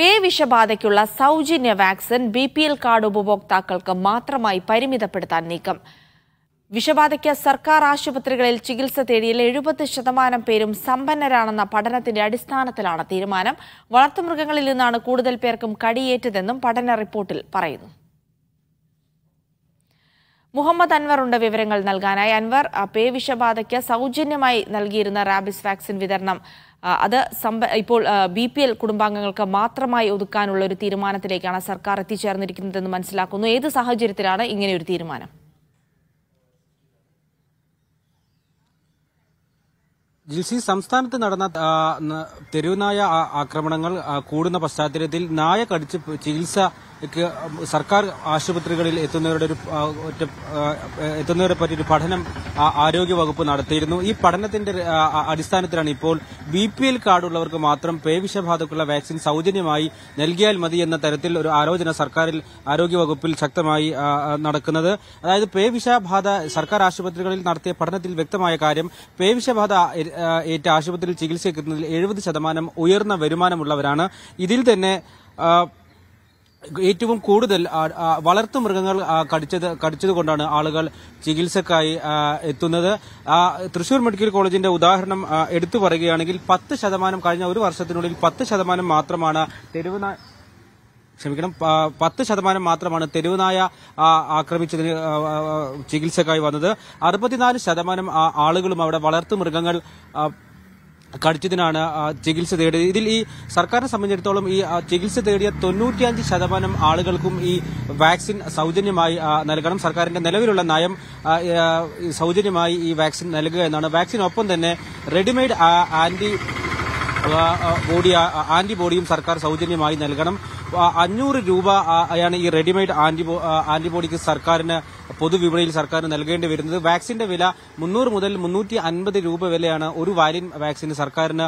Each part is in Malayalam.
പേ വിഷബാധയ്ക്കുള്ള സൗജന്യ vaccine B P L card ഉപഭോക്താക്കൾക്ക് മാത്രമായി പരിമിതപ്പെടുത്താൻ നീക്കം വിഷബാധയ്ക്ക് സർക്കാർ ആശുപത്രികളിൽ ചികിത്സ തേടിയ എഴുപത് ശതമാനം പേരും സമ്പന്നരാണെന്ന പഠനത്തിന്റെ അടിസ്ഥാനത്തിലാണ് തീരുമാനം വളർത്തുമൃഗങ്ങളിൽ നിന്നാണ് കൂടുതൽ പേർക്കും കടിയേറ്റതെന്നും പഠന റിപ്പോർട്ടിൽ പറയുന്നു മുഹമ്മദ് അൻവർ ഉണ്ട് വിവരങ്ങൾ നൽകാനായി അൻവർ പേ വിഷബാധയ്ക്ക് സൗജന്യമായി നൽകിയിരുന്ന റാബിസ് വാക്സിൻ വിതരണം അത് ഇപ്പോൾ ബി പി എൽ കുടുംബാംഗങ്ങൾക്ക് മാത്രമായി ഒതുക്കാനുള്ള ഒരു തീരുമാനത്തിലേക്കാണ് സർക്കാർ എത്തിച്ചേർന്നിരിക്കുന്നതെന്ന് മനസ്സിലാക്കുന്നു ഏത് സാഹചര്യത്തിലാണ് ഇങ്ങനെ ഒരു തീരുമാനം ജിൽസി സംസ്ഥാനത്ത് നടന്ന തെരുവുനായ ആക്രമണങ്ങൾ കൂടുന്ന പശ്ചാത്തലത്തിൽ നായ കടിച്ച് ചികിത്സ സർക്കാർ ആശുപത്രികളിൽ എത്തുന്നവരുടെ ഒരു എത്തുന്നവരെ പറ്റി ഒരു പഠനം ആരോഗ്യ വകുപ്പ് നടത്തിയിരുന്നു ഈ പഠനത്തിന്റെ അടിസ്ഥാനത്തിലാണ് ഇപ്പോൾ ബി പി എൽ കാർഡുള്ളവർക്ക് മാത്രം പേവിഷബാധക്കുള്ള വാക്സിൻ സൌജന്യമായി നൽകിയാൽ മതി എന്ന തരത്തിൽ ഒരു ആലോചന സർക്കാരിൽ ആരോഗ്യ വകുപ്പിൽ ശക്തമായി നടക്കുന്നത് അതായത് പേവിഷബാധ സർക്കാർ ആശുപത്രികളിൽ നടത്തിയ പഠനത്തിൽ വ്യക്തമായ കാര്യം പേവിഷബാധ ഏറ്റ ആശുപത്രിയിൽ ചികിത്സിക്കുന്നതിൽ എഴുപത് ശതമാനം ഉയർന്ന വരുമാനമുള്ളവരാണ് ഇതിൽ തന്നെ ഏറ്റവും കൂടുതൽ വളർത്തു മൃഗങ്ങൾ കടിച്ചത് കടിച്ചതുകൊണ്ടാണ് ആളുകൾ ചികിത്സക്കായി എത്തുന്നത് തൃശൂർ മെഡിക്കൽ കോളേജിന്റെ ഉദാഹരണം എടുത്തു പറയുകയാണെങ്കിൽ പത്ത് ശതമാനം കഴിഞ്ഞ ഒരു വർഷത്തിനുള്ളിൽ പത്ത് ശതമാനം മാത്രമാണ് തെരുവ് ക്ഷമിക്കണം പത്ത് ശതമാനം മാത്രമാണ് തെരുവുനായ ആക്രമിച്ചതിന് ചികിത്സക്കായി വന്നത് അറുപത്തിനാല് ശതമാനം ആളുകളും അവിടെ വളർത്തു മൃഗങ്ങൾ കടിച്ചതിനാണ് ചികിത്സ തേടിയത് ഇതിൽ ഈ സർക്കാരിനെ സംബന്ധിച്ചിടത്തോളം ഈ ചികിത്സ തേടിയ തൊണ്ണൂറ്റിയഞ്ച് ശതമാനം ആളുകൾക്കും ഈ വാക്സിൻ സൗജന്യമായി നൽകണം സർക്കാരിന്റെ നിലവിലുള്ള നയം സൗജന്യമായി ഈ വാക്സിൻ നൽകുക എന്നാണ് വാക്സിനൊപ്പം തന്നെ റെഡിമെയ്ഡ് ആന്റി ബോഡി ആന്റിബോഡിയും സർക്കാർ സൗജന്യമായി നൽകണം അഞ്ഞൂറ് രൂപ ആണ് ഈ റെഡിമെയ്ഡ് ആന്റിബോ ആന്റിബോഡിക്ക് സർക്കാരിന് പൊതുവിപണിയിൽ സർക്കാർ നൽകേണ്ടി വരുന്നത് വാക്സിന്റെ വില മുന്നൂറ് മുതൽ മുന്നൂറ്റി അൻപത് രൂപ വിലയാണ് ഒരു വാലിൻ വാക്സിന് സർക്കാരിന്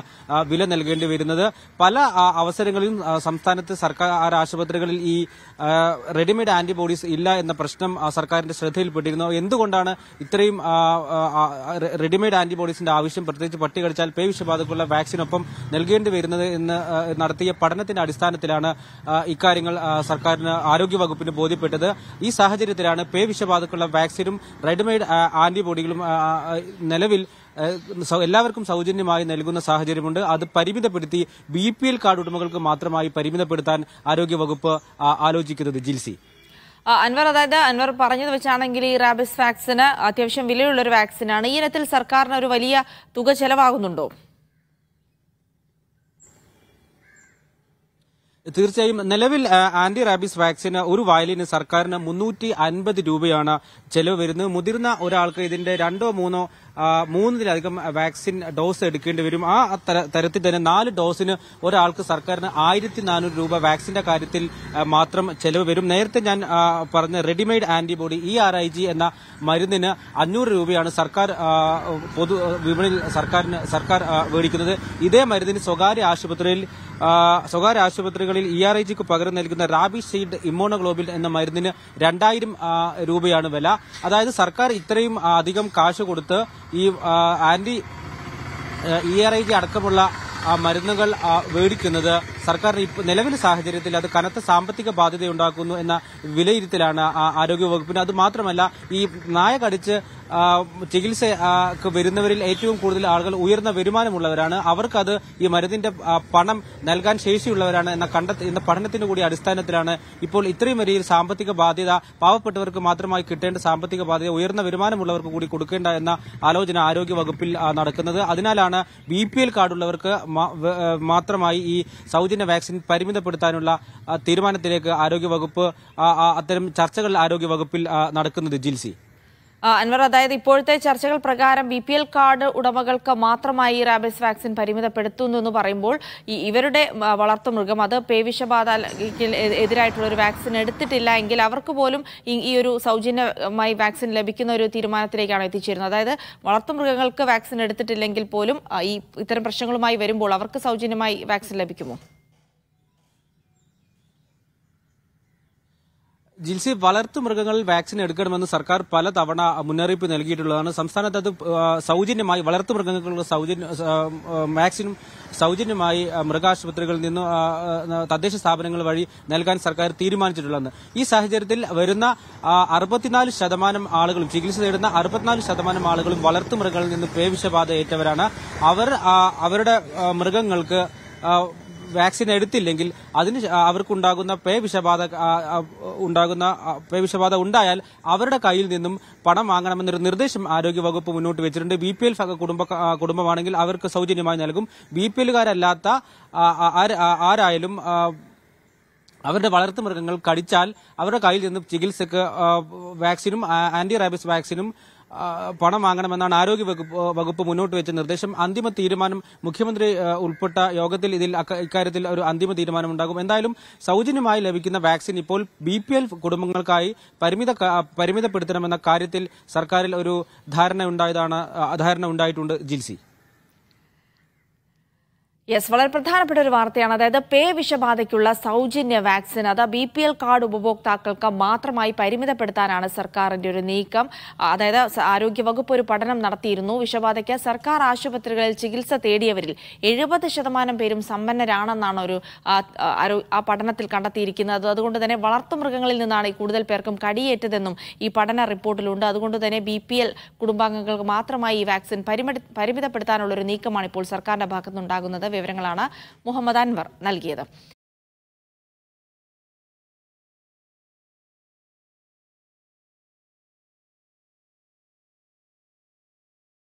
വില നൽകേണ്ടി വരുന്നത് പല അവസരങ്ങളിലും സംസ്ഥാനത്ത് സർക്കാർ ആശുപത്രികളിൽ ഈ റെഡിമെയ്ഡ് ആന്റിബോഡീസ് ഇല്ല എന്ന പ്രശ്നം സർക്കാരിന്റെ ശ്രദ്ധയിൽപ്പെട്ടിരുന്നു എന്തുകൊണ്ടാണ് ഇത്രയും റെഡിമെയ്ഡ് ആന്റിബോഡീസിന്റെ ആവശ്യം പ്രത്യേകിച്ച് പട്ടി കടിച്ചാൽ പേ വിഷബാധക്കുള്ള വാക്സിനൊപ്പം നൽകേണ്ടി വരുന്നത് എന്ന് നടത്തിയ പഠനത്തിന്റെ അടിസ്ഥാനത്തിലാണ് ഇക്കാര്യങ്ങൾ സർക്കാരിന് ആരോഗ്യവകുപ്പിന് ബോധ്യപ്പെട്ടത് ഈ സാഹചര്യത്തിലാണ് പേ വിഷബാധക്കുള്ള വാക്സിനും റെഡിമെയ്ഡ് ആന്റിബോഡികളും നിലവിൽ എല്ലാവർക്കും സൗജന്യമായി നൽകുന്ന സാഹചര്യമുണ്ട് അത് പരിമിതപ്പെടുത്തി ബി പി എൽ കാർഡ് ഉടമകൾക്ക് മാത്രമായി പരിമിതപ്പെടുത്താൻ ആരോഗ്യവകുപ്പ് ആലോചിക്കുന്നത് ജിൽസി അൻവർ അതായത് അൻവർ പറഞ്ഞത് വെച്ചാണെങ്കിൽ ഈ റാബിസ് വാക്സിന് അത്യാവശ്യം വിലയുള്ളൊരു വാക്സിനാണ് ഈ ഇനത്തിൽ സർക്കാരിന് ഒരു വലിയ തുക ചെലവാകുന്നുണ്ടോ തീർച്ചയായും നിലവിൽ ആന്റി റാബിസ് വാക്സിന് ഒരു വയലിന് സർക്കാരിന് മുന്നൂറ്റി അൻപത് രൂപയാണ് ചെലവ് വരുന്നത് മുതിർന്ന ഒരാൾക്ക് ഇതിന്റെ രണ്ടോ മൂന്നോ മൂന്നിലധികം വാക്സിൻ ഡോസ് എടുക്കേണ്ടി വരും ആ തരത്തിൽ തന്നെ നാല് ഡോസിന് ഒരാൾക്ക് സർക്കാരിന് ആയിരത്തി നാനൂറ് രൂപ വാക്സിന്റെ കാര്യത്തിൽ മാത്രം ചെലവ് വരും നേരത്തെ ഞാൻ പറഞ്ഞ readymade antibody E R I G എന്ന മരുന്നിന് അഞ്ഞൂറ് രൂപയാണ് സർക്കാർ പൊതു വിപണിയിൽ സർക്കാരിന് സർക്കാർ മേടിക്കുന്നത് ഇതേ മരുന്നിന് സ്വകാര്യ ആശുപത്രിയിൽ സ്വകാര്യ ആശുപത്രികൾ ആശുപത്രികളിൽ ഇ e ആർ ഐ ജിക്ക് പകരം നൽകുന്ന റാബി സീഡ് ഇമ്മോണോഗ്ലോബിൻ എന്ന മരുന്നിന് രണ്ടായിരം രൂപയാണ് വില അതായത് സർക്കാർ ഇത്രയും അധികം കാശ് കൊടുത്ത് ഈ anti E R I G അടക്കമുള്ള മരുന്നുകൾ മേടിക്കുന്നത് സർക്കാർ നിലവിലെ സാഹചര്യത്തിൽ അത് കനത്ത സാമ്പത്തിക ബാധ്യതയുണ്ടാക്കുന്നു എന്ന വിലയിരുത്തലാണ് ആരോഗ്യവകുപ്പിന് അത് മാത്രമല്ല ഈ നായ കടിച്ച് വരുന്നവരിൽ ഏറ്റവും കൂടുതൽ ആളുകൾ ഉയർന്ന വരുമാനമുള്ളവരാണ് അവർക്കത് ഈ മരുന്നിന്റെ പണം നൽകാൻ ശേഷിയുള്ളവരാണ് എന്ന കണ്ടെത്തി എന്ന പഠനത്തിന്റെ കൂടി അടിസ്ഥാനത്തിലാണ് ഇപ്പോൾ ഇത്രയും വലിയ സാമ്പത്തിക ബാധ്യത പാവപ്പെട്ടവർക്ക് മാത്രമായി കിട്ടേണ്ട സാമ്പത്തിക ബാധ്യത ഉയർന്ന വരുമാനമുള്ളവർക്ക് കൂടി കൊടുക്കേണ്ട എന്ന ആലോചന ആരോഗ്യ വകുപ്പിൽ നടക്കുന്നത് അതിനാലാണ് ബി പി എൽ കാർഡുള്ളവർക്ക് മാത്രമായി ഈ സൗജന്യ പ്രതിദിന വാക്സിൻ പരിമിതപ്പെടുത്താനുള്ള തീരുമാനത്തിലേക്ക് ആരോഗ്യവകുപ്പ് അത്തരം ചർച്ചകൾ ആരോഗ്യവകുപ്പിൽ നടക്കുന്നത് ജിൽസി അൻവർ അതായത് ഇപ്പോഴത്തെ ചർച്ചകൾ പ്രകാരം ബി പി എൽ കാർഡ് ഉടമകൾക്ക് മാത്രമായി റാബിസ് വാക്സിൻ പരിമിതപ്പെടുത്തുന്നു എന്ന് പറയുമ്പോൾ ഇവരുടെ വളർത്തുമൃഗം അത് പേവിഷബാധ എതിരായിട്ടുള്ള ഒരു വാക്സിൻ എടുത്തിട്ടില്ല എങ്കിൽ അവർക്ക് പോലും ഈ ഒരു സൗജന്യമായി വാക്സിൻ ലഭിക്കുന്ന ഒരു തീരുമാനത്തിലേക്കാണ് എത്തിച്ചേരുന്നത് അതായത് വളർത്തുമൃഗങ്ങൾക്ക് വാക്സിൻ എടുത്തിട്ടില്ലെങ്കിൽ പോലും ഈ ഇത്തരം പ്രശ്നങ്ങളുമായി വരുമ്പോൾ അവർക്ക് സൗജന്യമായി വാക്സിൻ ലഭിക്കുമോ ജിൽസി വളർത്തു മൃഗങ്ങളിൽ വാക്സിൻ എടുക്കണമെന്ന് സർക്കാർ പലതവണ മുന്നറിയിപ്പ് നൽകിയിട്ടുള്ളതാണ് സംസ്ഥാനത്ത് അത് സൗജന്യമായി വളർത്തു മൃഗങ്ങൾക്കുള്ള സൗജന്യ വാക്സിൻ സൗജന്യമായി മൃഗാശുപത്രികളിൽ നിന്ന് തദ്ദേശ സ്ഥാപനങ്ങൾ വഴി നൽകാൻ സർക്കാർ തീരുമാനിച്ചിട്ടുള്ളതാണ് ഈ സാഹചര്യത്തിൽ വരുന്ന അറുപത്തിനാല് ശതമാനം ആളുകളും ചികിത്സ നേടുന്ന അറുപത്തിനാല് ശതമാനം ആളുകളും വളർത്തു മൃഗങ്ങളിൽ നിന്ന് പേവിഷബാധ ഏറ്റവരാണ് അവർ അവരുടെ മൃഗങ്ങൾക്ക് വാക്സിൻ എടുത്തില്ലെങ്കിൽ അതിന് അവർക്കുണ്ടാകുന്ന പേ വിഷബാധ ഉണ്ടാകുന്ന പേ വിഷബാധ ഉണ്ടായാൽ അവരുടെ കയ്യിൽ നിന്നും പണം വാങ്ങണമെന്നൊരു നിർദ്ദേശം ആരോഗ്യവകുപ്പ് മുന്നോട്ട് വെച്ചിട്ടുണ്ട് ബി പി എൽ കുടുംബ കുടുംബമാണെങ്കിൽ അവർക്ക് സൗജന്യമായി നൽകും ബി പി എല്ലുകാരല്ലാത്ത ആരായാലും അവരുടെ വളർത്തു മൃഗങ്ങൾ കടിച്ചാൽ അവരുടെ കയ്യിൽ നിന്ന് ചികിത്സക്ക് വാക്സിനും ആന്റി റാബിസ് വാക്സിനും പണം വാങ്ങണമെന്നാണ് ആരോഗ്യ വകുപ്പ് മുന്നോട്ട് വെച്ച നിർദ്ദേശം അന്തിമ തീരുമാനം മുഖ്യമന്ത്രി ഉൾപ്പെട്ട യോഗത്തിൽ ഇതിൽ ഇക്കാര്യത്തിൽ ഒരു അന്തിമ തീരുമാനം ഉണ്ടാകും എന്തായാലും സൗജന്യമായി ലഭിക്കുന്ന വാക്സിൻ ഇപ്പോൾ ബി പി എൽ കുടുംബങ്ങൾക്കായി പരിമിത പരിമിതപ്പെടുത്തണമെന്ന കാര്യത്തിൽ സർക്കാരിൽ ഒരു ധാരണ ഉണ്ടായതാണ് ധാരണ ഉണ്ടായിട്ടുണ്ട് ജിൽസി യെസ് വളരെ പ്രധാനപ്പെട്ട ഒരു വാർത്തയാണ് അതായത് പേ വിഷബാധയ്ക്കുള്ള സൗജന്യ വാക്സിൻ അത് ബി പി എൽ കാർഡ് ഉപഭോക്താക്കൾക്ക് മാത്രമായി പരിമിതപ്പെടുത്താനാണ് സർക്കാരിൻ്റെ ഒരു നീക്കം അതായത് ആരോഗ്യവകുപ്പ് ഒരു പഠനം നടത്തിയിരുന്നു വിഷബാധയ്ക്ക് സർക്കാർ ആശുപത്രികളിൽ ചികിത്സ തേടിയവരിൽ എഴുപത് ശതമാനം പേരും സമ്പന്നരാണെന്നാണ് ഒരു ആ പഠനത്തിൽ കണ്ടെത്തിയിരിക്കുന്നത് അതുകൊണ്ട് തന്നെ വളർത്തുമൃഗങ്ങളിൽ നിന്നാണ് ഈ കൂടുതൽ പേർക്കും കടിയേറ്റതെന്നും ഈ പഠന റിപ്പോർട്ടിലുണ്ട് അതുകൊണ്ട് തന്നെ ബി പി എൽ കുടുംബാംഗങ്ങൾക്ക് മാത്രമായി ഈ വാക്സിൻ പരിമിതപ്പെടുത്താനുള്ള ഒരു നീക്കമാണ് ഇപ്പോൾ സർക്കാരിൻ്റെ ഭാഗത്തുനിന്നുണ്ടാകുന്നത് വിവരങ്ങളാണ് മുഹമ്മദ് അൻവർ നൽകിയത്